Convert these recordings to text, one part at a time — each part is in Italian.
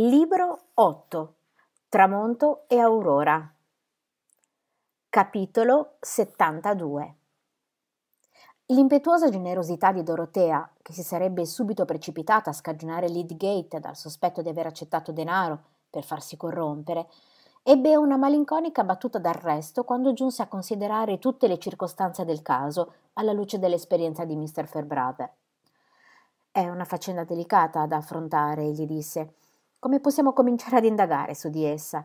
Libro 8 Tramonto e Aurora Capitolo 72 L'impetuosa generosità di Dorotea, che si sarebbe subito precipitata a scagionare Lydgate dal sospetto di aver accettato denaro per farsi corrompere, ebbe una malinconica battuta d'arresto quando giunse a considerare tutte le circostanze del caso alla luce dell'esperienza di Mr. Fairbrother. È una faccenda delicata da affrontare, gli disse come possiamo cominciare ad indagare su di essa?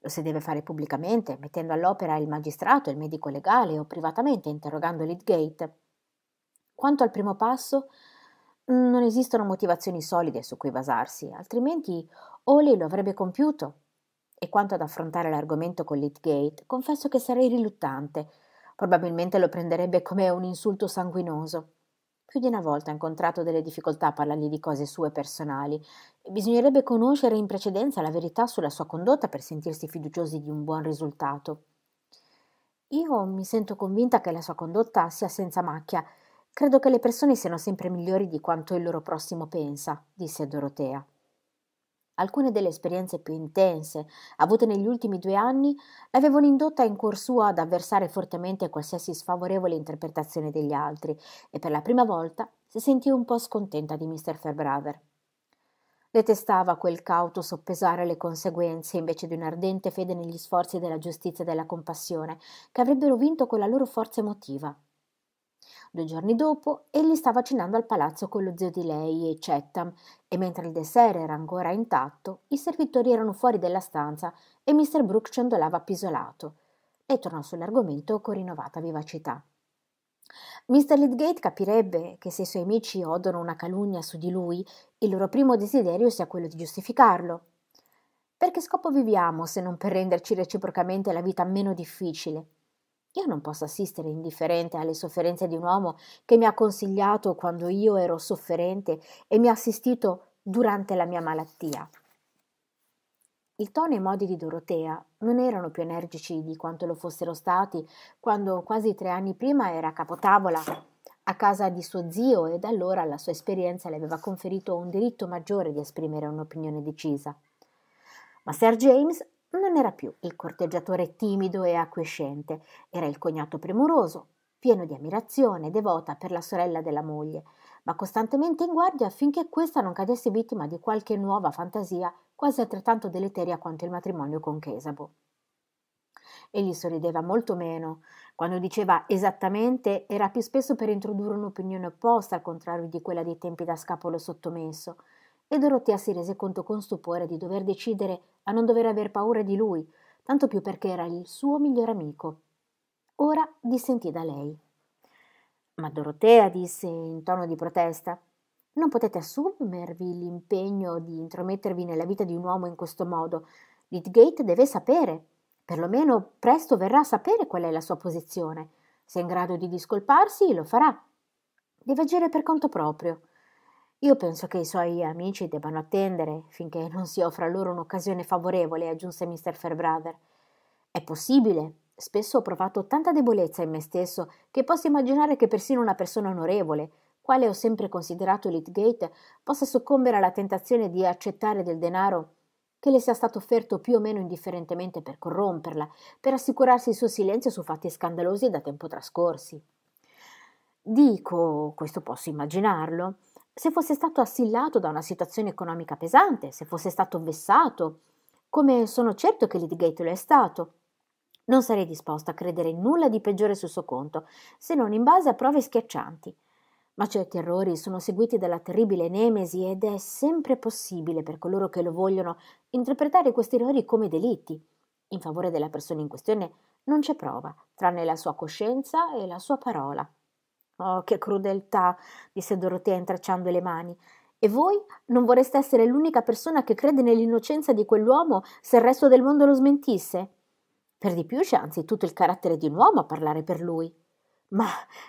Lo si deve fare pubblicamente, mettendo all'opera il magistrato, il medico legale o privatamente interrogando l'Hitgate. Quanto al primo passo, non esistono motivazioni solide su cui basarsi, altrimenti Oli lo avrebbe compiuto. E quanto ad affrontare l'argomento con l'Hitgate, confesso che sarei riluttante. Probabilmente lo prenderebbe come un insulto sanguinoso. Più di una volta ha incontrato delle difficoltà a parlargli di cose sue personali. Bisognerebbe conoscere in precedenza la verità sulla sua condotta per sentirsi fiduciosi di un buon risultato. Io mi sento convinta che la sua condotta sia senza macchia. Credo che le persone siano sempre migliori di quanto il loro prossimo pensa, disse Dorotea. Alcune delle esperienze più intense avute negli ultimi due anni l'avevano indotta in cuor suo ad avversare fortemente qualsiasi sfavorevole interpretazione degli altri e per la prima volta si sentì un po' scontenta di Mr. Fairbrother. Detestava quel cauto soppesare le conseguenze invece di un'ardente fede negli sforzi della giustizia e della compassione, che avrebbero vinto con la loro forza emotiva. Due giorni dopo, egli stava cenando al palazzo con lo zio di lei e Cetham, e mentre il dessert era ancora intatto, i servitori erano fuori della stanza e Mr. Brooke ciondolava appisolato. E tornò sull'argomento con rinnovata vivacità. Mr. Lidgate capirebbe che se i suoi amici odono una calunnia su di lui, il loro primo desiderio sia quello di giustificarlo. Per che scopo viviamo se non per renderci reciprocamente la vita meno difficile? Io non posso assistere indifferente alle sofferenze di un uomo che mi ha consigliato quando io ero sofferente e mi ha assistito durante la mia malattia. Il tono e i modi di Dorotea non erano più energici di quanto lo fossero stati quando quasi tre anni prima era capotavola a casa di suo zio e da allora la sua esperienza le aveva conferito un diritto maggiore di esprimere un'opinione decisa. Ma Sir James non era più il corteggiatore timido e acquiescente, era il cognato premuroso, pieno di ammirazione e devota per la sorella della moglie, ma costantemente in guardia affinché questa non cadesse vittima di qualche nuova fantasia quasi altrettanto deleteria quanto il matrimonio con Chesabo. Egli sorrideva molto meno. Quando diceva esattamente era più spesso per introdurre un'opinione opposta al contrario di quella dei tempi da scapolo sottomesso, e Dorotea si rese conto con stupore di dover decidere a non dover aver paura di lui, tanto più perché era il suo miglior amico. Ora dissentì da lei. Ma Dorotea disse in tono di protesta: Non potete assumervi l'impegno di intromettervi nella vita di un uomo in questo modo. Lydgate deve sapere, perlomeno presto verrà a sapere qual è la sua posizione. Se è in grado di discolparsi, lo farà. Deve agire per conto proprio. Io penso che i suoi amici debbano attendere finché non si offra loro un'occasione favorevole, aggiunse Mr. Fairbrother. È possibile. Spesso ho provato tanta debolezza in me stesso che posso immaginare che persino una persona onorevole, quale ho sempre considerato Litgate, possa soccombere alla tentazione di accettare del denaro che le sia stato offerto più o meno indifferentemente per corromperla, per assicurarsi il suo silenzio su fatti scandalosi da tempo trascorsi. Dico, questo posso immaginarlo, se fosse stato assillato da una situazione economica pesante, se fosse stato vessato, come sono certo che Lydgate lo è stato, non sarei disposta a credere nulla di peggiore sul suo conto, se non in base a prove schiaccianti. Ma certi errori sono seguiti dalla terribile nemesi ed è sempre possibile per coloro che lo vogliono interpretare questi errori come delitti. In favore della persona in questione non c'è prova, tranne la sua coscienza e la sua parola. Oh, che crudeltà, disse Dorotea intrecciando le mani. E voi non vorreste essere l'unica persona che crede nell'innocenza di quell'uomo se il resto del mondo lo smentisse? Per di più c'è anzi tutto il carattere di un uomo a parlare per lui. Ma,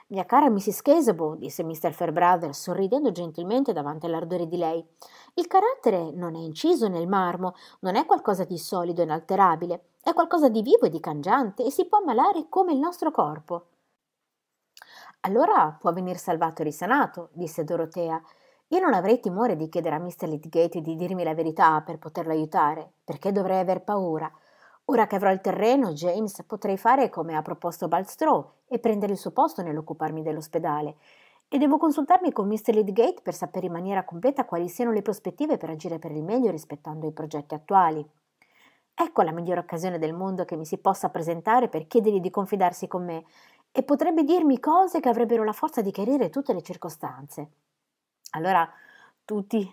mia cara Mrs. Casebo, disse Mr. Fairbrother, sorridendo gentilmente davanti all'ardore di lei, il carattere non è inciso nel marmo, non è qualcosa di solido e inalterabile, è qualcosa di vivo e di cangiante e si può ammalare come il nostro corpo. Allora può venir salvato e risanato, disse Dorotea. Io non avrei timore di chiedere a Mr. Lidgate di dirmi la verità per poterlo aiutare, perché dovrei aver paura. Ora che avrò il terreno, James, potrei fare come ha proposto Balstrow e prendere il suo posto nell'occuparmi dell'ospedale. E devo consultarmi con Mr. Lidgate per sapere in maniera completa quali siano le prospettive per agire per il meglio rispettando i progetti attuali. Ecco la migliore occasione del mondo che mi si possa presentare per chiedergli di confidarsi con me e potrebbe dirmi cose che avrebbero la forza di chiarire tutte le circostanze. Allora tutti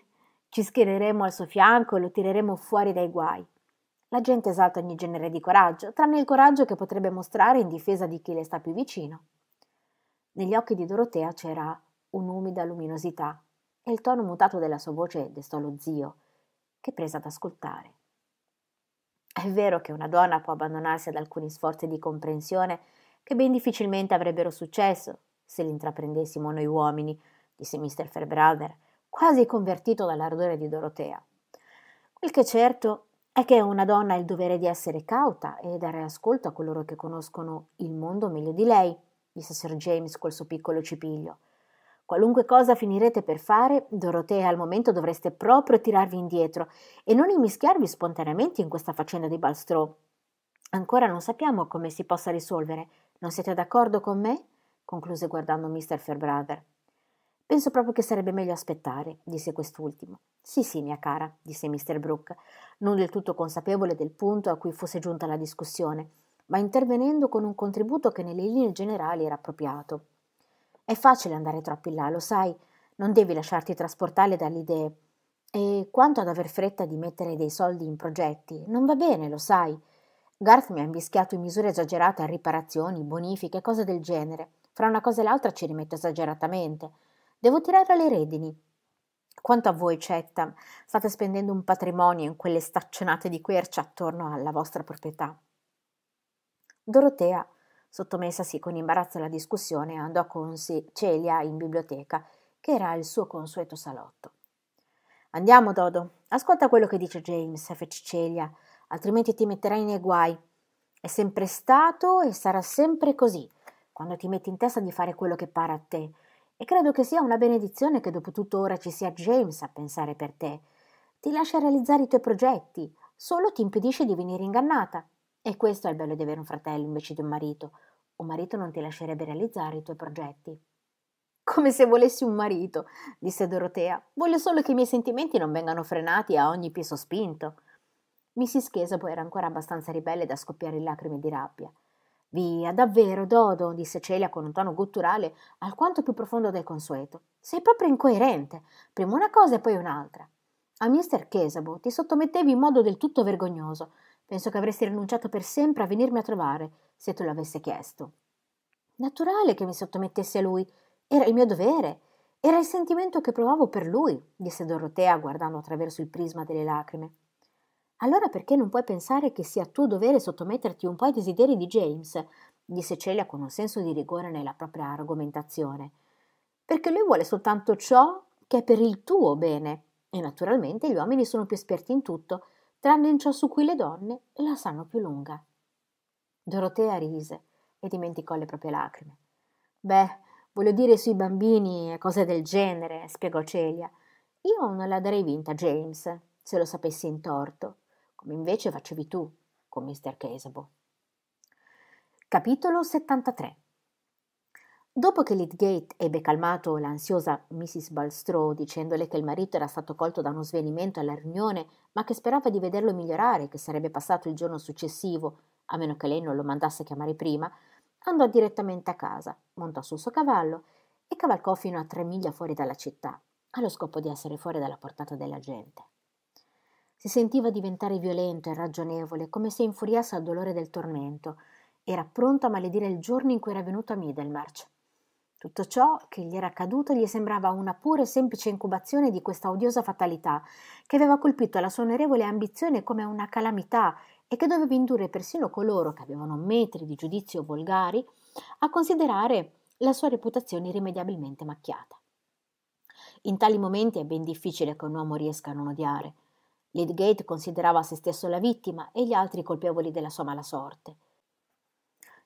ci schiereremo al suo fianco e lo tireremo fuori dai guai. La gente esalta ogni genere di coraggio, tranne il coraggio che potrebbe mostrare in difesa di chi le sta più vicino. Negli occhi di Dorotea c'era un'umida luminosità e il tono mutato della sua voce destò lo zio, che prese ad ascoltare. È vero che una donna può abbandonarsi ad alcuni sforzi di comprensione che ben difficilmente avrebbero successo se li intraprendessimo noi uomini, disse Mr. Fairbrother, quasi convertito dall'ardore di Dorotea. Quel che è certo è che una donna ha il dovere di essere cauta e dare ascolto a coloro che conoscono il mondo meglio di lei, disse Sir James col suo piccolo cipiglio. Qualunque cosa finirete per fare, Dorotea, al momento dovreste proprio tirarvi indietro e non immischiarvi spontaneamente in questa faccenda di Balstro. Ancora non sappiamo come si possa risolvere, non siete d'accordo con me? concluse guardando Mr. Fairbrother. Penso proprio che sarebbe meglio aspettare, disse quest'ultimo. Sì, sì, mia cara, disse Mr. Brooke, non del tutto consapevole del punto a cui fosse giunta la discussione, ma intervenendo con un contributo che nelle linee generali era appropriato. È facile andare troppo in là, lo sai, non devi lasciarti trasportare dalle idee. E quanto ad aver fretta di mettere dei soldi in progetti, non va bene, lo sai. Garth mi ha invischiato in misure esagerate a riparazioni, bonifiche, cose del genere. Fra una cosa e l'altra ci rimetto esageratamente. Devo tirare le redini. Quanto a voi, Chatham, state spendendo un patrimonio in quelle staccionate di quercia attorno alla vostra proprietà. Dorotea, sottomessasi con imbarazzo alla discussione, andò con Celia in biblioteca, che era il suo consueto salotto. Andiamo, Dodo. Ascolta quello che dice James, fece Celia altrimenti ti metterai nei guai. È sempre stato e sarà sempre così, quando ti metti in testa di fare quello che pare a te. E credo che sia una benedizione che dopo tutto ora ci sia James a pensare per te. Ti lascia realizzare i tuoi progetti, solo ti impedisce di venire ingannata. E questo è il bello di avere un fratello invece di un marito. Un marito non ti lascerebbe realizzare i tuoi progetti. Come se volessi un marito, disse Dorotea. Voglio solo che i miei sentimenti non vengano frenati a ogni piso spinto. Mrs. Chesabo era ancora abbastanza ribelle da scoppiare in lacrime di rabbia. Via, davvero, Dodo, disse Celia con un tono gutturale alquanto più profondo del consueto. Sei proprio incoerente. Prima una cosa e poi un'altra. A Mr. Chesabo ti sottomettevi in modo del tutto vergognoso. Penso che avresti rinunciato per sempre a venirmi a trovare, se te lo avesse chiesto. Naturale che mi sottomettessi a lui. Era il mio dovere. Era il sentimento che provavo per lui, disse Dorotea guardando attraverso il prisma delle lacrime. Allora perché non puoi pensare che sia tuo dovere sottometterti un po' ai desideri di James? disse Celia con un senso di rigore nella propria argomentazione. Perché lui vuole soltanto ciò che è per il tuo bene. E naturalmente gli uomini sono più esperti in tutto, tranne in ciò su cui le donne la sanno più lunga. Dorotea rise e dimenticò le proprie lacrime. Beh, voglio dire sui bambini e cose del genere, spiegò Celia. Io non la darei vinta, James, se lo sapessi in torto come invece facevi tu con Mr. Casebo. Capitolo 73 Dopo che Lydgate ebbe calmato l'ansiosa Mrs. Balstrò dicendole che il marito era stato colto da uno svenimento alla riunione, ma che sperava di vederlo migliorare, che sarebbe passato il giorno successivo, a meno che lei non lo mandasse a chiamare prima, andò direttamente a casa, montò sul suo cavallo e cavalcò fino a tre miglia fuori dalla città, allo scopo di essere fuori dalla portata della gente. Si sentiva diventare violento e ragionevole, come se infuriasse al dolore del tormento. Era pronto a maledire il giorno in cui era venuto a Middlemarch. Tutto ciò che gli era accaduto gli sembrava una pura e semplice incubazione di questa odiosa fatalità, che aveva colpito la sua onorevole ambizione come una calamità e che doveva indurre persino coloro che avevano metri di giudizio volgari a considerare la sua reputazione irrimediabilmente macchiata. In tali momenti è ben difficile che un uomo riesca a non odiare, Lydgate considerava se stesso la vittima e gli altri colpevoli della sua mala sorte.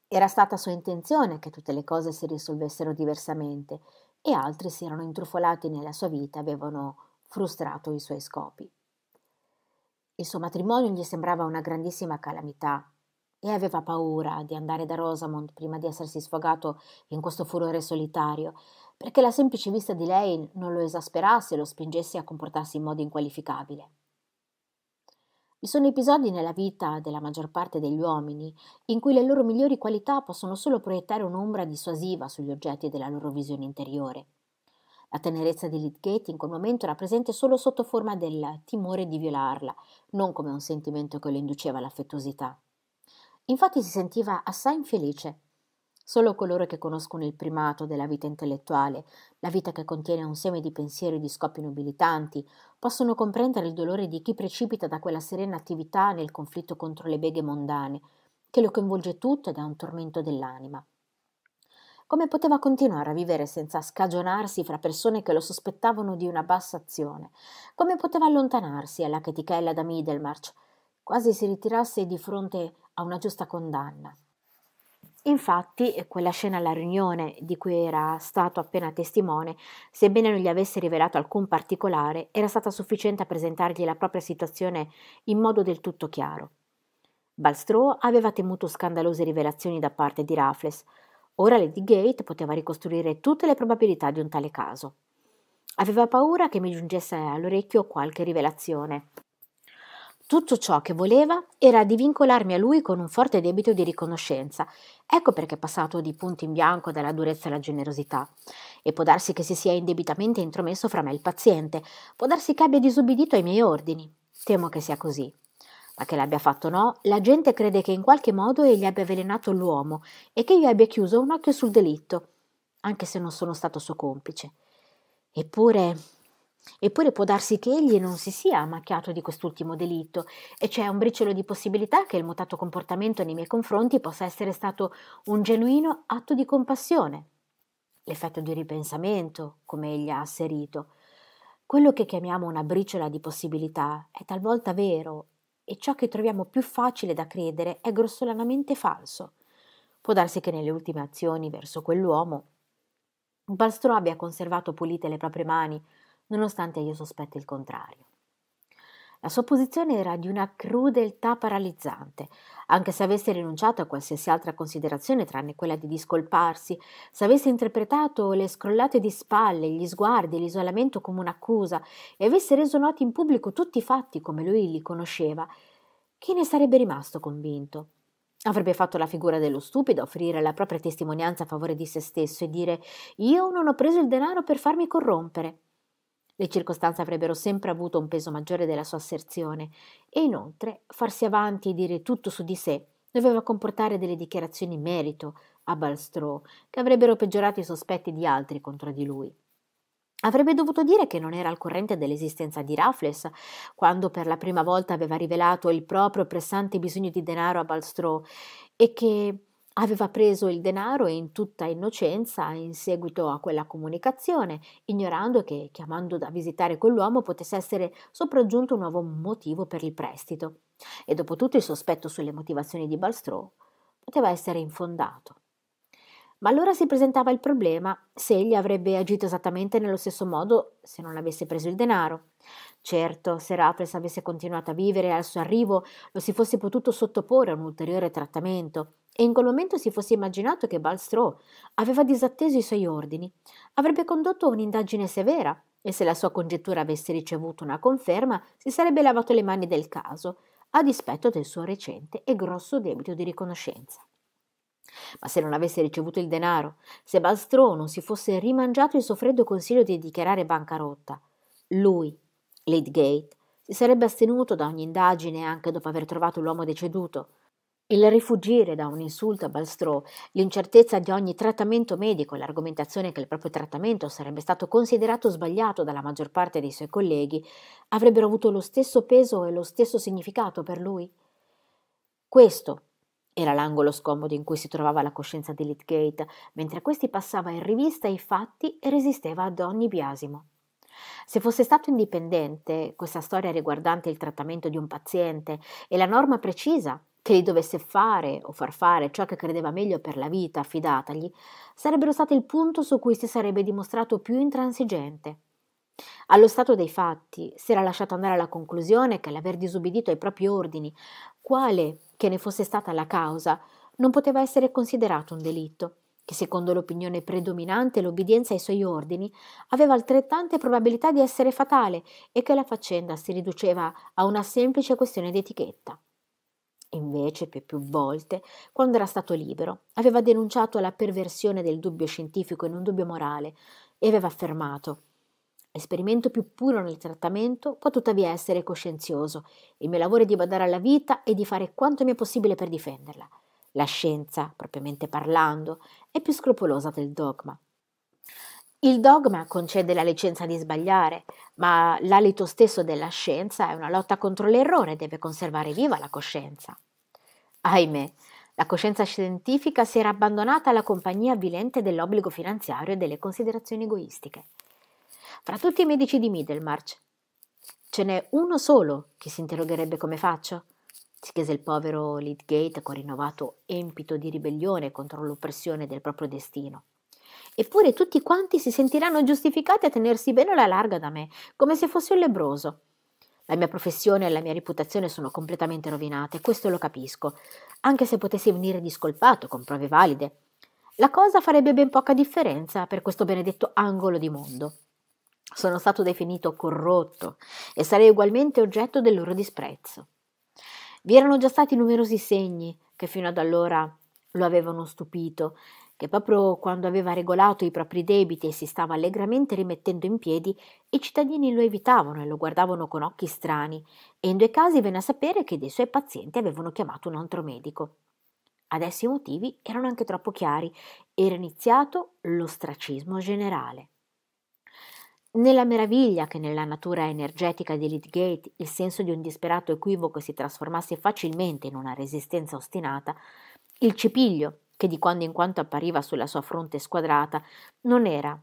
Era stata sua intenzione che tutte le cose si risolvessero diversamente e altri si erano intrufolati nella sua vita e avevano frustrato i suoi scopi. Il suo matrimonio gli sembrava una grandissima calamità e aveva paura di andare da Rosamond prima di essersi sfogato in questo furore solitario, perché la semplice vista di lei non lo esasperasse e lo spingesse a comportarsi in modo inqualificabile. Vi sono episodi nella vita della maggior parte degli uomini in cui le loro migliori qualità possono solo proiettare un'ombra dissuasiva sugli oggetti della loro visione interiore. La tenerezza di Lidgate in quel momento era presente solo sotto forma del timore di violarla, non come un sentimento che lo induceva all'affettuosità. Infatti si sentiva assai infelice Solo coloro che conoscono il primato della vita intellettuale, la vita che contiene un seme di pensieri e di scopi nobilitanti, possono comprendere il dolore di chi precipita da quella serena attività nel conflitto contro le beghe mondane, che lo coinvolge tutto ed è un tormento dell'anima. Come poteva continuare a vivere senza scagionarsi fra persone che lo sospettavano di una bassa azione? Come poteva allontanarsi alla chetichella da Middlemarch? Quasi si ritirasse di fronte a una giusta condanna. Infatti, quella scena alla riunione di cui era stato appena testimone, sebbene non gli avesse rivelato alcun particolare, era stata sufficiente a presentargli la propria situazione in modo del tutto chiaro. Balstrò aveva temuto scandalose rivelazioni da parte di Raffles. Ora Lady Gate poteva ricostruire tutte le probabilità di un tale caso. Aveva paura che mi giungesse all'orecchio qualche rivelazione, tutto ciò che voleva era di vincolarmi a lui con un forte debito di riconoscenza. Ecco perché è passato di punto in bianco dalla durezza alla generosità. E può darsi che si sia indebitamente intromesso fra me e il paziente, può darsi che abbia disubbidito ai miei ordini. Temo che sia così. Ma che l'abbia fatto no, la gente crede che in qualche modo egli abbia avvelenato l'uomo e che io abbia chiuso un occhio sul delitto, anche se non sono stato suo complice. Eppure Eppure può darsi che egli non si sia macchiato di quest'ultimo delitto e c'è un briciolo di possibilità che il mutato comportamento nei miei confronti possa essere stato un genuino atto di compassione, l'effetto di ripensamento, come egli ha asserito. Quello che chiamiamo una briciola di possibilità è talvolta vero e ciò che troviamo più facile da credere è grossolanamente falso. Può darsi che nelle ultime azioni verso quell'uomo Balstro abbia conservato pulite le proprie mani, nonostante io sospetti il contrario. La sua posizione era di una crudeltà paralizzante, anche se avesse rinunciato a qualsiasi altra considerazione tranne quella di discolparsi, se avesse interpretato le scrollate di spalle, gli sguardi, l'isolamento come un'accusa e avesse reso noti in pubblico tutti i fatti come lui li conosceva, chi ne sarebbe rimasto convinto? Avrebbe fatto la figura dello stupido, offrire la propria testimonianza a favore di se stesso e dire io non ho preso il denaro per farmi corrompere. Le circostanze avrebbero sempre avuto un peso maggiore della sua asserzione e inoltre farsi avanti e dire tutto su di sé doveva comportare delle dichiarazioni in merito a Balstrò che avrebbero peggiorato i sospetti di altri contro di lui. Avrebbe dovuto dire che non era al corrente dell'esistenza di Raffles quando per la prima volta aveva rivelato il proprio pressante bisogno di denaro a Balstrò e che Aveva preso il denaro in tutta innocenza in seguito a quella comunicazione, ignorando che, chiamando da visitare quell'uomo, potesse essere sopraggiunto un nuovo motivo per il prestito. E dopo tutto il sospetto sulle motivazioni di Balstrò poteva essere infondato. Ma allora si presentava il problema se egli avrebbe agito esattamente nello stesso modo se non avesse preso il denaro. Certo, se Raffles avesse continuato a vivere al suo arrivo, lo si fosse potuto sottoporre a un ulteriore trattamento e in quel momento si fosse immaginato che Balstrò aveva disatteso i suoi ordini, avrebbe condotto un'indagine severa e se la sua congettura avesse ricevuto una conferma, si sarebbe lavato le mani del caso, a dispetto del suo recente e grosso debito di riconoscenza. Ma se non avesse ricevuto il denaro, se Balstrono si fosse rimangiato il suo freddo consiglio di dichiarare bancarotta, lui, Lydgate, si sarebbe astenuto da ogni indagine anche dopo aver trovato l'uomo deceduto. Il rifugire da un insulto a Balstro, l'incertezza di ogni trattamento medico e l'argomentazione che il proprio trattamento sarebbe stato considerato sbagliato dalla maggior parte dei suoi colleghi, avrebbero avuto lo stesso peso e lo stesso significato per lui. Questo era l'angolo scomodo in cui si trovava la coscienza di Litgate, mentre questi passava in rivista i fatti e resisteva ad ogni biasimo. Se fosse stato indipendente, questa storia riguardante il trattamento di un paziente e la norma precisa che gli dovesse fare o far fare ciò che credeva meglio per la vita affidatagli, sarebbero state il punto su cui si sarebbe dimostrato più intransigente. Allo stato dei fatti si era lasciato andare alla conclusione che l'aver disubbidito ai propri ordini, quale che ne fosse stata la causa, non poteva essere considerato un delitto, che secondo l'opinione predominante l'obbedienza ai suoi ordini aveva altrettante probabilità di essere fatale e che la faccenda si riduceva a una semplice questione d'etichetta. Invece, più e più volte, quando era stato libero, aveva denunciato la perversione del dubbio scientifico in un dubbio morale e aveva affermato L'esperimento più puro nel trattamento può tuttavia essere coscienzioso. Il mio lavoro è di badare alla vita e di fare quanto mi è possibile per difenderla. La scienza, propriamente parlando, è più scrupolosa del dogma. Il dogma concede la licenza di sbagliare, ma l'alito stesso della scienza è una lotta contro l'errore e deve conservare viva la coscienza. Ahimè, la coscienza scientifica si era abbandonata alla compagnia avvilente dell'obbligo finanziario e delle considerazioni egoistiche fra tutti i medici di Middlemarch. Ce n'è uno solo che si interrogherebbe come faccio? si chiese il povero Lydgate con rinnovato empito di ribellione contro l'oppressione del proprio destino. Eppure tutti quanti si sentiranno giustificati a tenersi bene alla larga da me, come se fossi un lebroso. La mia professione e la mia reputazione sono completamente rovinate, questo lo capisco, anche se potessi venire discolpato con prove valide. La cosa farebbe ben poca differenza per questo benedetto angolo di mondo. Sono stato definito corrotto e sarei ugualmente oggetto del loro disprezzo. Vi erano già stati numerosi segni che fino ad allora lo avevano stupito, che proprio quando aveva regolato i propri debiti e si stava allegramente rimettendo in piedi, i cittadini lo evitavano e lo guardavano con occhi strani, e in due casi venne a sapere che dei suoi pazienti avevano chiamato un altro medico. Adesso i motivi erano anche troppo chiari, era iniziato l'ostracismo generale. Nella meraviglia che nella natura energetica di Lydgate il senso di un disperato equivoco si trasformasse facilmente in una resistenza ostinata, il cipiglio, che di quando in quando appariva sulla sua fronte squadrata, non era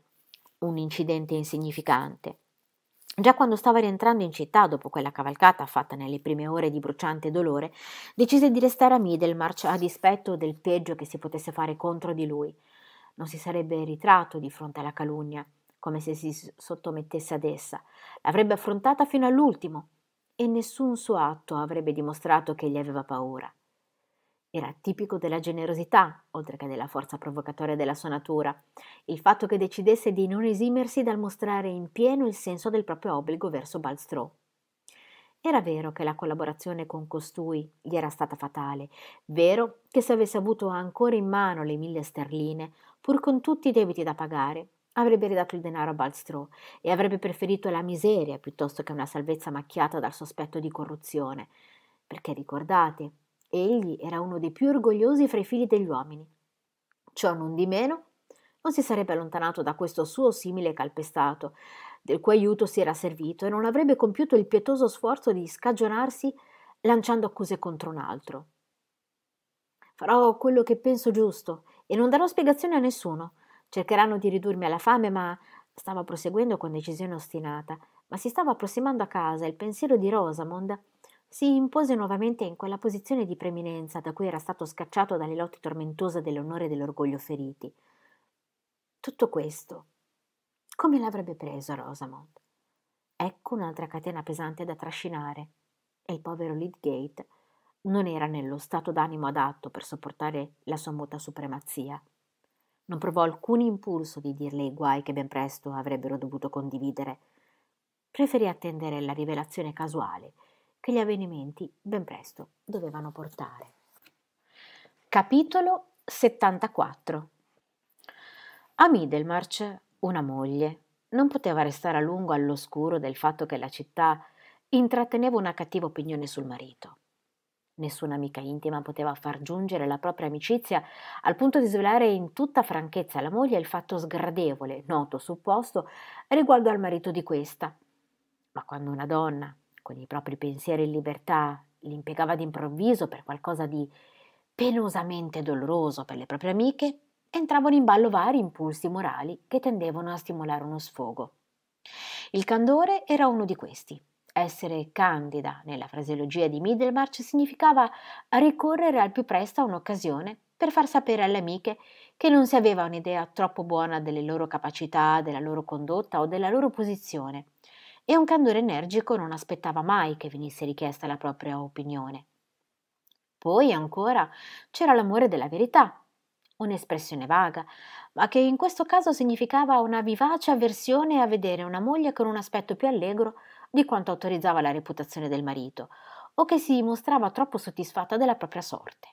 un incidente insignificante. Già quando stava rientrando in città dopo quella cavalcata fatta nelle prime ore di bruciante dolore, decise di restare a Middlemarch a dispetto del peggio che si potesse fare contro di lui. Non si sarebbe ritratto di fronte alla calunnia come se si sottomettesse ad essa, l'avrebbe affrontata fino all'ultimo e nessun suo atto avrebbe dimostrato che gli aveva paura. Era tipico della generosità, oltre che della forza provocatoria della sua natura, il fatto che decidesse di non esimersi dal mostrare in pieno il senso del proprio obbligo verso Balstrò. Era vero che la collaborazione con costui gli era stata fatale, vero che se avesse avuto ancora in mano le mille sterline, pur con tutti i debiti da pagare, Avrebbe ridato il denaro a Balstro e avrebbe preferito la miseria piuttosto che una salvezza macchiata dal sospetto di corruzione, perché ricordate, egli era uno dei più orgogliosi fra i figli degli uomini. Ciò non di meno, non si sarebbe allontanato da questo suo simile calpestato, del cui aiuto si era servito, e non avrebbe compiuto il pietoso sforzo di scagionarsi lanciando accuse contro un altro. Farò quello che penso giusto e non darò spiegazioni a nessuno. Cercheranno di ridurmi alla fame, ma stava proseguendo con decisione ostinata, ma si stava approssimando a casa e il pensiero di Rosamond si impose nuovamente in quella posizione di preminenza da cui era stato scacciato dalle lotte tormentose dell'onore e dell'orgoglio feriti. Tutto questo, come l'avrebbe preso Rosamond? Ecco un'altra catena pesante da trascinare e il povero Lydgate non era nello stato d'animo adatto per sopportare la sua muta supremazia non provò alcun impulso di dirle i guai che ben presto avrebbero dovuto condividere. Preferì attendere la rivelazione casuale che gli avvenimenti ben presto dovevano portare. Capitolo 74 A Middlemarch una moglie non poteva restare a lungo all'oscuro del fatto che la città intratteneva una cattiva opinione sul marito. Nessuna amica intima poteva far giungere la propria amicizia al punto di svelare in tutta franchezza alla moglie il fatto sgradevole, noto supposto, riguardo al marito di questa. Ma quando una donna, con i propri pensieri in libertà, li impiegava d'improvviso per qualcosa di penosamente doloroso per le proprie amiche, entravano in ballo vari impulsi morali che tendevano a stimolare uno sfogo. Il candore era uno di questi. Essere candida nella fraseologia di Middlemarch significava ricorrere al più presto a un'occasione per far sapere alle amiche che non si aveva un'idea troppo buona delle loro capacità, della loro condotta o della loro posizione, e un candore energico non aspettava mai che venisse richiesta la propria opinione. Poi ancora c'era l'amore della verità, un'espressione vaga, ma che in questo caso significava una vivace avversione a vedere una moglie con un aspetto più allegro di quanto autorizzava la reputazione del marito, o che si dimostrava troppo soddisfatta della propria sorte.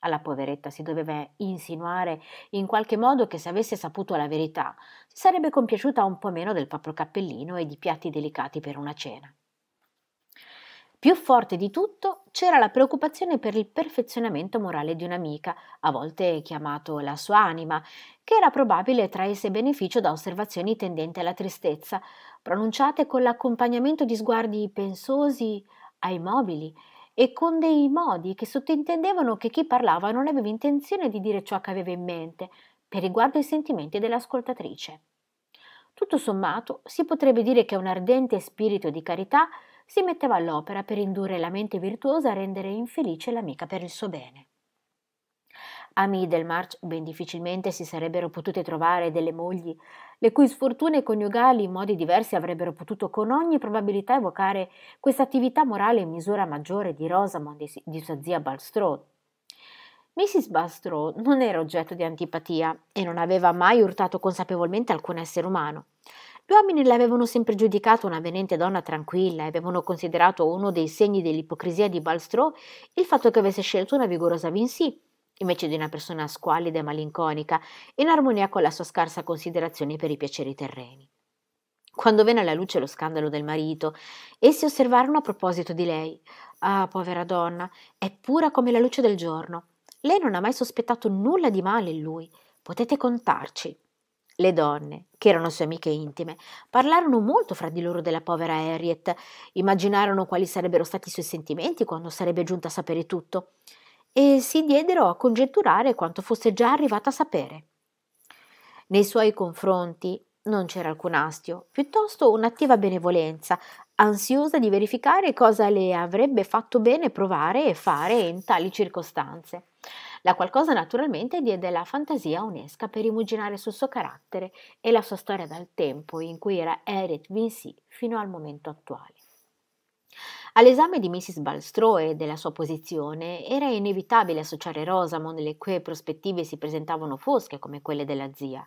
Alla poveretta si doveva insinuare in qualche modo che se avesse saputo la verità si sarebbe compiaciuta un po' meno del proprio cappellino e di piatti delicati per una cena. Più forte di tutto c'era la preoccupazione per il perfezionamento morale di un'amica, a volte chiamato la sua anima, che era probabile traesse beneficio da osservazioni tendenti alla tristezza, pronunciate con l'accompagnamento di sguardi pensosi ai mobili e con dei modi che sottintendevano che chi parlava non aveva intenzione di dire ciò che aveva in mente per riguardo ai sentimenti dell'ascoltatrice. Tutto sommato, si potrebbe dire che un ardente spirito di carità si metteva all'opera per indurre la mente virtuosa a rendere infelice l'amica per il suo bene. A Middlemarch ben difficilmente si sarebbero potute trovare delle mogli le cui sfortune coniugali in modi diversi avrebbero potuto con ogni probabilità evocare questa attività morale in misura maggiore di Rosamond e di sua zia Bulstrode. Mrs. Bulstrode non era oggetto di antipatia e non aveva mai urtato consapevolmente alcun essere umano. Gli uomini l'avevano sempre giudicata una venente donna tranquilla e avevano considerato uno dei segni dell'ipocrisia di Balstrò il fatto che avesse scelto una vigorosa Vinci invece di una persona squallida e malinconica, in armonia con la sua scarsa considerazione per i piaceri terreni. Quando venne alla luce lo scandalo del marito, essi osservarono a proposito di lei. Ah, povera donna, è pura come la luce del giorno. Lei non ha mai sospettato nulla di male in lui. Potete contarci. Le donne, che erano sue amiche intime, parlarono molto fra di loro della povera Harriet, immaginarono quali sarebbero stati i suoi sentimenti quando sarebbe giunta a sapere tutto, e si diedero a congetturare quanto fosse già arrivata a sapere. Nei suoi confronti non c'era alcun astio, piuttosto un'attiva benevolenza, ansiosa di verificare cosa le avrebbe fatto bene provare e fare in tali circostanze. La qualcosa naturalmente diede la fantasia onesca per rimuginare sul suo carattere e la sua storia dal tempo in cui era Eric Vinci fino al momento attuale. All'esame di Mrs. Balstro e della sua posizione era inevitabile associare Rosamond le cui prospettive si presentavano fosche come quelle della zia.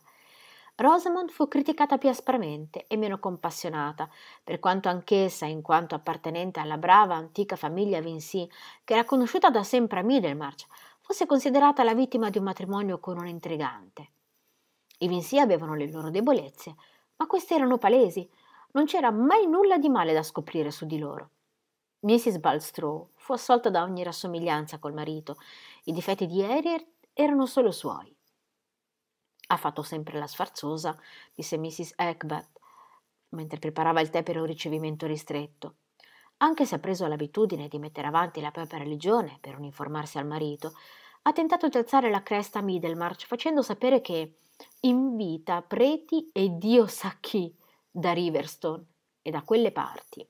Rosamond fu criticata più aspramente e meno compassionata, per quanto anch'essa, in quanto appartenente alla brava antica famiglia Vinci, che era conosciuta da sempre a Middlemarch, fosse considerata la vittima di un matrimonio con un intrigante. I Vinsi avevano le loro debolezze, ma queste erano palesi, non c'era mai nulla di male da scoprire su di loro. Mrs. Balstrow fu assolta da ogni rassomiglianza col marito, i difetti di Harriet erano solo suoi. Ha fatto sempre la sfarzosa, disse Mrs. Eckbat, mentre preparava il tè per un ricevimento ristretto anche se ha preso l'abitudine di mettere avanti la propria religione per uniformarsi al marito, ha tentato di alzare la cresta a Middlemarch facendo sapere che invita preti e Dio sa chi da Riverstone e da quelle parti.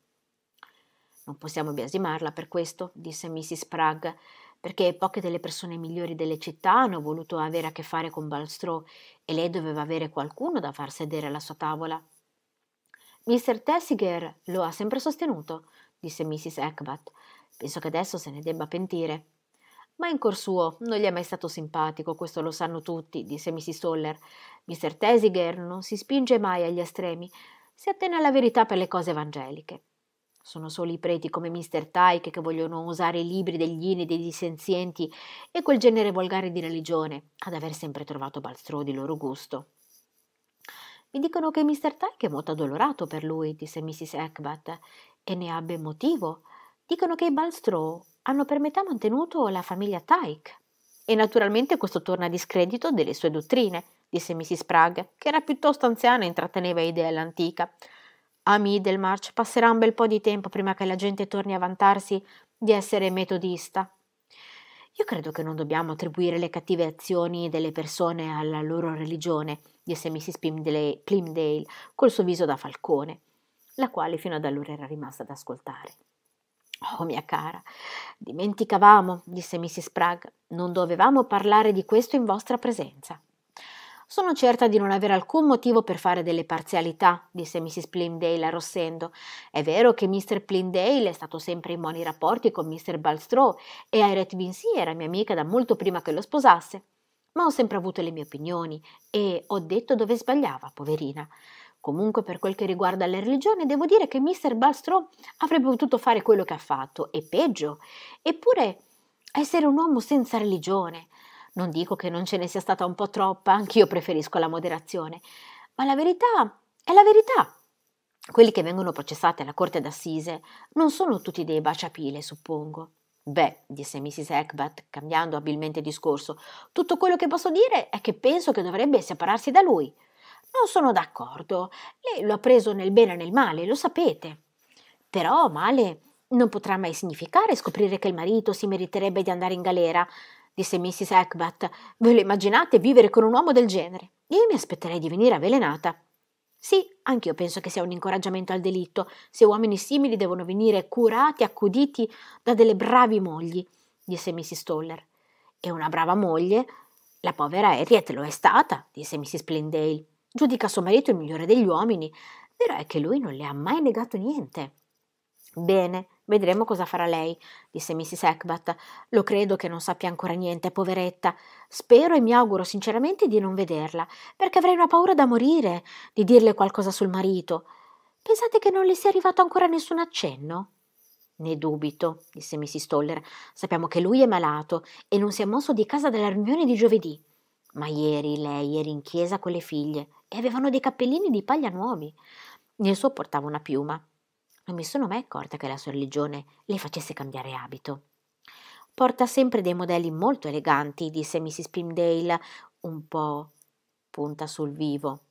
Non possiamo biasimarla per questo, disse Mrs. Sprague, perché poche delle persone migliori delle città hanno voluto avere a che fare con Balstrò e lei doveva avere qualcuno da far sedere alla sua tavola. Mr. Tessiger lo ha sempre sostenuto, disse Mrs. Eckbat. Penso che adesso se ne debba pentire. Ma in cor suo non gli è mai stato simpatico, questo lo sanno tutti, disse Mrs. Toller. Mr. Tesiger non si spinge mai agli estremi, si attene alla verità per le cose evangeliche. Sono solo i preti come Mr. Tyke che vogliono usare i libri degli ini dei dissenzienti e quel genere volgare di religione ad aver sempre trovato balstro di loro gusto. Mi dicono che Mr. Tyke è molto addolorato per lui, disse Mrs. Eckbat, e ne abbia motivo. Dicono che i Balstrò hanno per metà mantenuto la famiglia Tyke. E naturalmente questo torna a discredito delle sue dottrine, disse Mrs. Sprague, che era piuttosto anziana e intratteneva idee all'antica. A Middlemarch passerà un bel po' di tempo prima che la gente torni a vantarsi di essere metodista. Io credo che non dobbiamo attribuire le cattive azioni delle persone alla loro religione, disse Mrs. Plimdale, Plimdale col suo viso da falcone la quale fino ad allora era rimasta ad ascoltare. Oh, mia cara, dimenticavamo, disse Mrs. Sprague, non dovevamo parlare di questo in vostra presenza. Sono certa di non avere alcun motivo per fare delle parzialità, disse Mrs. Plymdale arrossendo. È vero che Mr. Plymdale è stato sempre in buoni rapporti con Mr. Balstrow e Harriet Vincy era mia amica da molto prima che lo sposasse. Ma ho sempre avuto le mie opinioni e ho detto dove sbagliava, poverina. Comunque per quel che riguarda le religioni devo dire che Mr. Bulstrode avrebbe potuto fare quello che ha fatto, e peggio, eppure essere un uomo senza religione. Non dico che non ce ne sia stata un po' troppa, anch'io preferisco la moderazione, ma la verità è la verità. Quelli che vengono processati alla corte d'assise non sono tutti dei baciapile, suppongo. Beh, disse Mrs. Eckbat, cambiando abilmente discorso, tutto quello che posso dire è che penso che dovrebbe separarsi da lui. Non sono d'accordo. Lei lo ha preso nel bene e nel male, lo sapete. Però male non potrà mai significare scoprire che il marito si meriterebbe di andare in galera, disse Mrs. Hackbat. Ve lo immaginate vivere con un uomo del genere? Io mi aspetterei di venire avvelenata. Sì, anch'io penso che sia un incoraggiamento al delitto, se uomini simili devono venire curati, accuditi da delle bravi mogli, disse Mrs. Stoller. E una brava moglie, la povera Harriet lo è stata, disse Mrs. Plendale. Giudica suo marito il migliore degli uomini, vero è che lui non le ha mai negato niente. Bene, vedremo cosa farà lei, disse Mrs. Eckbat. Lo credo che non sappia ancora niente, poveretta. Spero e mi auguro sinceramente di non vederla, perché avrei una paura da morire di dirle qualcosa sul marito. Pensate che non le sia arrivato ancora nessun accenno? Ne dubito, disse Mrs. Toller. Sappiamo che lui è malato e non si è mosso di casa dalla riunione di giovedì ma ieri lei era in chiesa con le figlie e avevano dei cappellini di paglia nuovi. Nel suo portava una piuma. Non mi sono mai accorta che la sua religione le facesse cambiare abito. Porta sempre dei modelli molto eleganti, disse Mrs. Pimdale, un po' punta sul vivo.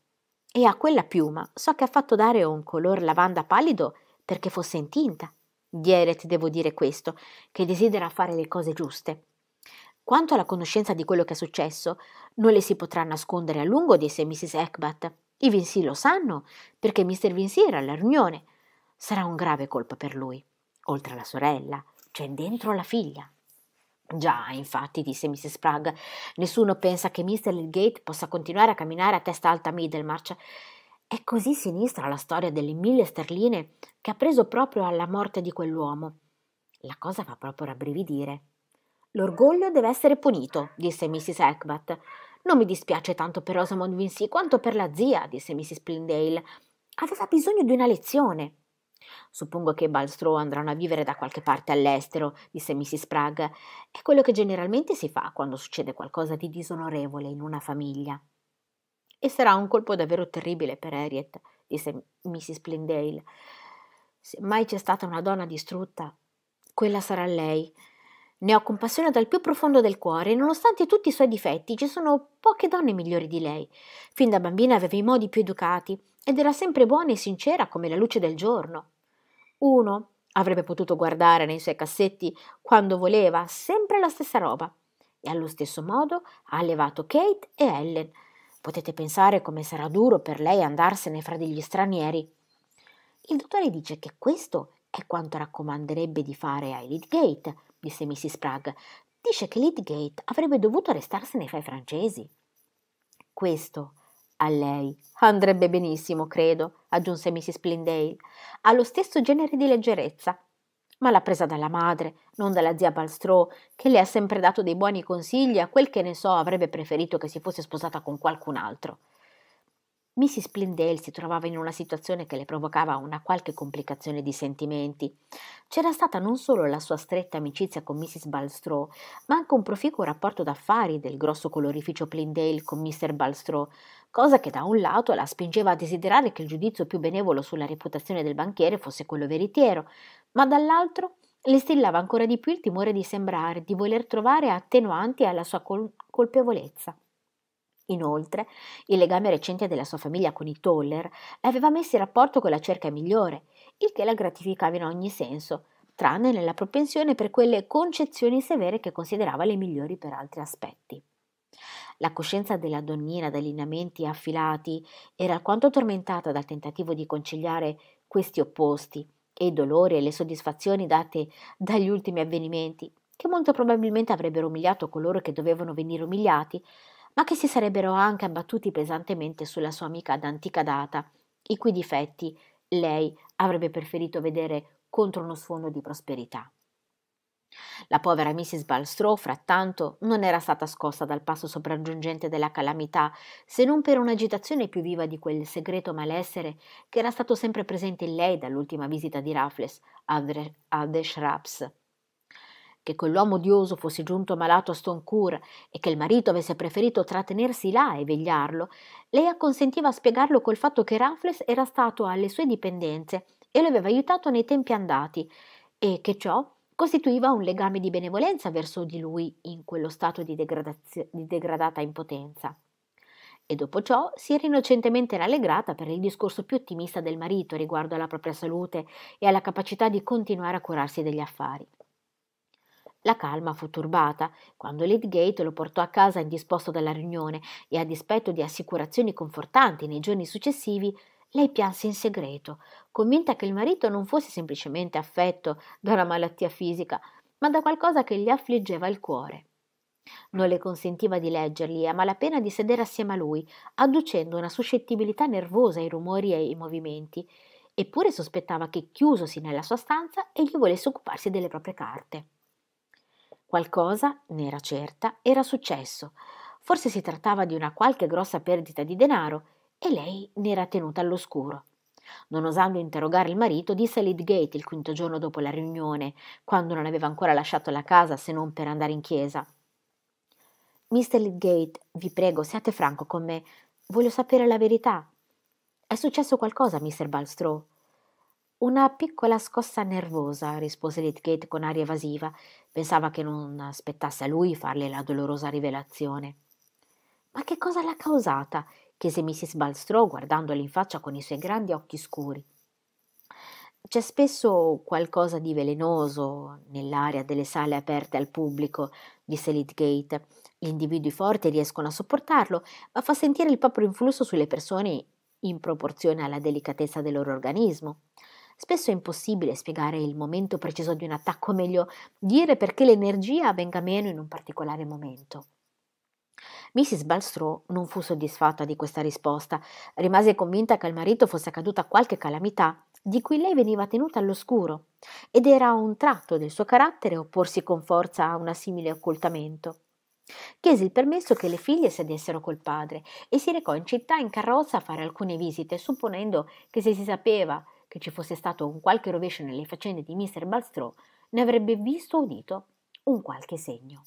E a quella piuma so che ha fatto dare un color lavanda pallido perché fosse intinta. Dieret devo dire questo, che desidera fare le cose giuste. Quanto alla conoscenza di quello che è successo, non le si potrà nascondere a lungo, disse Mrs. Eckbat. I Vinci lo sanno, perché Mr. Vinci era alla riunione. Sarà un grave colpo per lui. Oltre alla sorella, c'è cioè dentro la figlia. Già, infatti, disse Mrs. Sprague, nessuno pensa che Mr. Lilgate possa continuare a camminare a testa alta a Middlemarch. È così sinistra la storia delle mille sterline che ha preso proprio alla morte di quell'uomo. La cosa fa proprio rabbrividire. L'orgoglio deve essere punito, disse Mrs. Hackbat. Non mi dispiace tanto per Rosamond Vincy quanto per la zia, disse Mrs. Plindale. Aveva bisogno di una lezione. Suppongo che Balstrow andranno a vivere da qualche parte all'estero, disse Mrs. Sprague. È quello che generalmente si fa quando succede qualcosa di disonorevole in una famiglia. E sarà un colpo davvero terribile per Harriet, disse Mrs. Plindale. Se mai c'è stata una donna distrutta, quella sarà lei. Ne ho compassione dal più profondo del cuore e nonostante tutti i suoi difetti ci sono poche donne migliori di lei. Fin da bambina aveva i modi più educati ed era sempre buona e sincera come la luce del giorno. Uno avrebbe potuto guardare nei suoi cassetti quando voleva, sempre la stessa roba. E allo stesso modo ha allevato Kate e Ellen. Potete pensare come sarà duro per lei andarsene fra degli stranieri. Il dottore dice che questo è quanto raccomanderebbe di fare a Elite Gate disse Mrs. Spragg. Dice che Lydgate avrebbe dovuto restarsene fra i francesi. Questo a lei andrebbe benissimo, credo, aggiunse Mrs. Plindale. Ha lo stesso genere di leggerezza. Ma l'ha presa dalla madre, non dalla zia Balstrò, che le ha sempre dato dei buoni consigli e a quel che ne so avrebbe preferito che si fosse sposata con qualcun altro. Mrs. Plindale si trovava in una situazione che le provocava una qualche complicazione di sentimenti. C'era stata non solo la sua stretta amicizia con Mrs. Balstrò, ma anche un proficuo rapporto d'affari del grosso colorificio Plindale con Mr. Balstrò, cosa che da un lato la spingeva a desiderare che il giudizio più benevolo sulla reputazione del banchiere fosse quello veritiero, ma dall'altro le stillava ancora di più il timore di sembrare, di voler trovare attenuanti alla sua col- colpevolezza. Inoltre, il legame recente della sua famiglia con i Toller l'aveva messa in rapporto con la cerca migliore, il che la gratificava in ogni senso, tranne nella propensione per quelle concezioni severe che considerava le migliori per altri aspetti. La coscienza della donnina dagli lineamenti affilati era alquanto tormentata dal tentativo di conciliare questi opposti e i dolori e le soddisfazioni date dagli ultimi avvenimenti, che molto probabilmente avrebbero umiliato coloro che dovevano venire umiliati, ma che si sarebbero anche abbattuti pesantemente sulla sua amica d'antica data, i cui difetti lei avrebbe preferito vedere contro uno sfondo di prosperità. La povera Mrs. Balstrow, frattanto, non era stata scossa dal passo sopraggiungente della calamità, se non per un'agitazione più viva di quel segreto malessere che era stato sempre presente in lei dall'ultima visita di Raffles a The, a Shrubs che quell'uomo odioso fosse giunto malato a Stoncourt e che il marito avesse preferito trattenersi là e vegliarlo, lei acconsentiva a spiegarlo col fatto che Raffles era stato alle sue dipendenze e lo aveva aiutato nei tempi andati e che ciò costituiva un legame di benevolenza verso di lui in quello stato di, di degradata impotenza e dopo ciò si era innocentemente rallegrata per il discorso più ottimista del marito riguardo alla propria salute e alla capacità di continuare a curarsi degli affari. La calma fu turbata quando Lydgate lo portò a casa indisposto dalla riunione e a dispetto di assicurazioni confortanti nei giorni successivi, lei pianse in segreto, convinta che il marito non fosse semplicemente affetto da una malattia fisica, ma da qualcosa che gli affliggeva il cuore. Non le consentiva di leggerli e a malapena di sedere assieme a lui, adducendo una suscettibilità nervosa ai rumori e ai movimenti, eppure sospettava che chiusosi nella sua stanza egli volesse occuparsi delle proprie carte. Qualcosa, ne era certa, era successo. Forse si trattava di una qualche grossa perdita di denaro e lei ne era tenuta all'oscuro. Non osando interrogare il marito, disse a Lydgate il quinto giorno dopo la riunione, quando non aveva ancora lasciato la casa se non per andare in chiesa. Mr. Lydgate, vi prego, siate franco con me. Voglio sapere la verità. È successo qualcosa, Mr. Balstrow? una piccola scossa nervosa rispose Lidgate con aria evasiva pensava che non aspettasse a lui farle la dolorosa rivelazione ma che cosa l'ha causata chiese Mrs. Balstrò guardandola in faccia con i suoi grandi occhi scuri c'è spesso qualcosa di velenoso nell'aria delle sale aperte al pubblico disse Lidgate gli individui forti riescono a sopportarlo ma fa sentire il proprio influsso sulle persone in proporzione alla delicatezza del loro organismo Spesso è impossibile spiegare il momento preciso di un attacco, o meglio dire perché l'energia venga meno in un particolare momento. Mrs. Balstrò non fu soddisfatta di questa risposta. Rimase convinta che al marito fosse accaduta qualche calamità di cui lei veniva tenuta all'oscuro, ed era un tratto del suo carattere opporsi con forza a una simile occultamento. Chiese il permesso che le figlie sedessero col padre e si recò in città in carrozza a fare alcune visite, supponendo che se si sapeva che ci fosse stato un qualche rovescio nelle faccende di Mr. Balstrò, ne avrebbe visto o udito un qualche segno.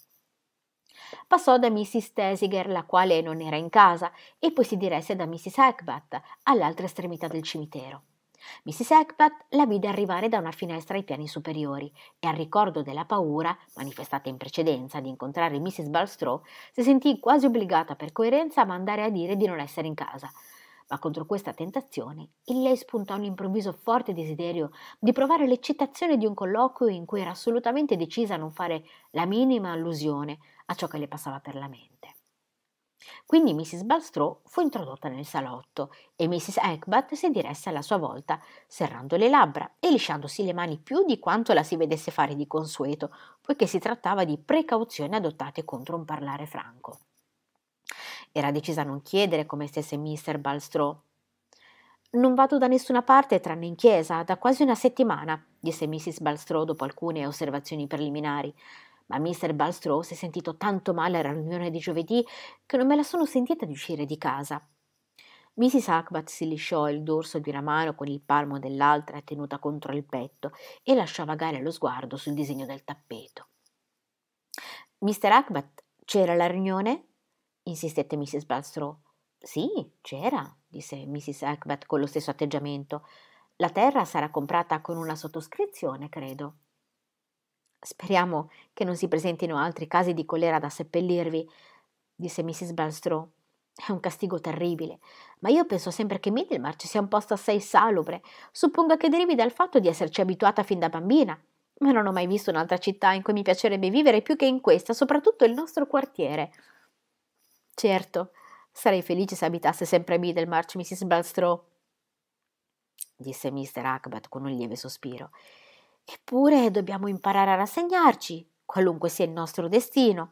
Passò da Mrs. Tesiger, la quale non era in casa, e poi si diresse da Mrs. Hackbat all'altra estremità del cimitero. Mrs. Hackbat la vide arrivare da una finestra ai piani superiori e al ricordo della paura, manifestata in precedenza, di incontrare Mrs. Balstrò, si sentì quasi obbligata per coerenza a mandare a dire di non essere in casa, ma contro questa tentazione in lei spuntò un improvviso forte desiderio di provare l'eccitazione di un colloquio in cui era assolutamente decisa a non fare la minima allusione a ciò che le passava per la mente. Quindi Mrs. Balstrò fu introdotta nel salotto e Mrs. Eckbat si diresse alla sua volta, serrando le labbra e lisciandosi le mani più di quanto la si vedesse fare di consueto, poiché si trattava di precauzioni adottate contro un parlare franco. Era decisa a non chiedere come stesse Mr. Balstrò. Non vado da nessuna parte tranne in chiesa, da quasi una settimana, disse Mrs. Balstrò dopo alcune osservazioni preliminari. Ma Mr. Balstrò si è sentito tanto male alla riunione di giovedì che non me la sono sentita di uscire di casa. Mrs. Hackbat si lisciò il dorso di una mano con il palmo dell'altra tenuta contro il petto e lasciò vagare lo sguardo sul disegno del tappeto. Mr. Hackbat, c'era la riunione? insistette Mrs. Bulstrode. Sì, c'era, disse Mrs. Hackbat con lo stesso atteggiamento. La terra sarà comprata con una sottoscrizione, credo. Speriamo che non si presentino altri casi di colera da seppellirvi, disse Mrs. Bulstrode. È un castigo terribile, ma io penso sempre che Middlemarch sia un posto assai salubre. Suppongo che derivi dal fatto di esserci abituata fin da bambina. Ma non ho mai visto un'altra città in cui mi piacerebbe vivere più che in questa, soprattutto il nostro quartiere. Certo, sarei felice se abitasse sempre a Middlemarch, Mrs. Bulstrode, disse Mr. Hackbat con un lieve sospiro. Eppure dobbiamo imparare a rassegnarci, qualunque sia il nostro destino.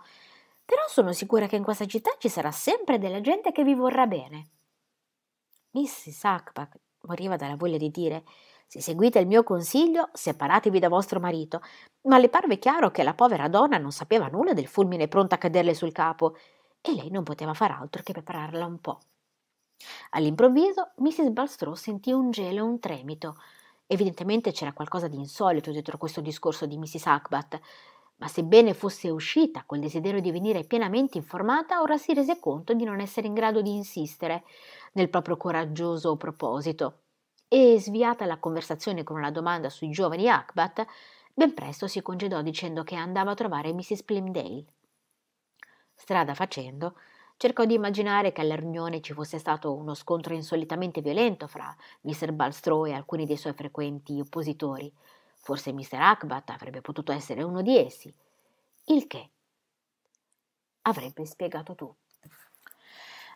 Però sono sicura che in questa città ci sarà sempre della gente che vi vorrà bene. Mrs. Hackbat moriva dalla voglia di dire se seguite il mio consiglio, separatevi da vostro marito. Ma le parve chiaro che la povera donna non sapeva nulla del fulmine pronto a caderle sul capo e lei non poteva far altro che prepararla un po'. All'improvviso Mrs. Balstrò sentì un gelo e un tremito. Evidentemente c'era qualcosa di insolito dietro questo discorso di Mrs. Hackbat, ma sebbene fosse uscita col desiderio di venire pienamente informata, ora si rese conto di non essere in grado di insistere nel proprio coraggioso proposito. E sviata la conversazione con una domanda sui giovani Hackbat, ben presto si congedò dicendo che andava a trovare Mrs. Plimdale. Strada facendo, cercò di immaginare che alla ci fosse stato uno scontro insolitamente violento fra Mr. Balstro e alcuni dei suoi frequenti oppositori. Forse Mr. Akbat avrebbe potuto essere uno di essi. Il che avrebbe spiegato tutto.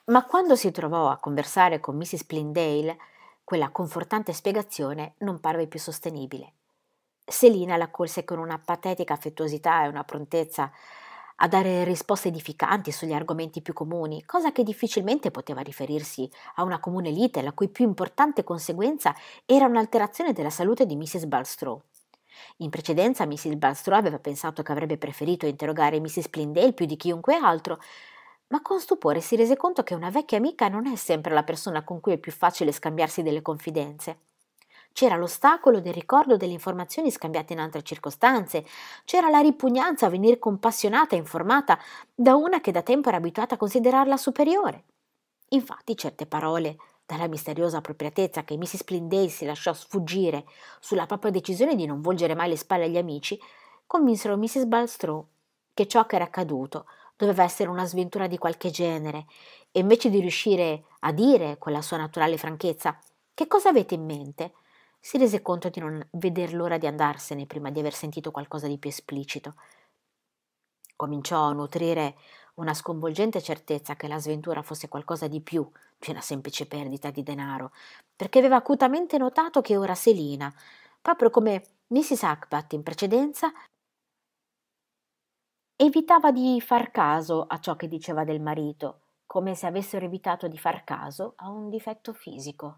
Ma quando si trovò a conversare con Mrs. Plindale, quella confortante spiegazione non parve più sostenibile. Selina l'accolse con una patetica affettuosità e una prontezza a dare risposte edificanti sugli argomenti più comuni, cosa che difficilmente poteva riferirsi a una comune lite la cui più importante conseguenza era un'alterazione della salute di Mrs. Balstrow. In precedenza Mrs. Balstrow aveva pensato che avrebbe preferito interrogare Mrs. Plindale più di chiunque altro, ma con stupore si rese conto che una vecchia amica non è sempre la persona con cui è più facile scambiarsi delle confidenze c'era l'ostacolo del ricordo delle informazioni scambiate in altre circostanze, c'era la ripugnanza a venir compassionata e informata da una che da tempo era abituata a considerarla superiore. Infatti certe parole, dalla misteriosa appropriatezza che Mrs. si lasciò sfuggire sulla propria decisione di non volgere mai le spalle agli amici, convinsero Mrs. Balstrow che ciò che era accaduto doveva essere una sventura di qualche genere, e invece di riuscire a dire con la sua naturale franchezza che cosa avete in mente, si rese conto di non veder l'ora di andarsene prima di aver sentito qualcosa di più esplicito. Cominciò a nutrire una sconvolgente certezza che la sventura fosse qualcosa di più di una semplice perdita di denaro, perché aveva acutamente notato che ora Selina, proprio come Mrs. Hackbat in precedenza, evitava di far caso a ciò che diceva del marito, come se avessero evitato di far caso a un difetto fisico.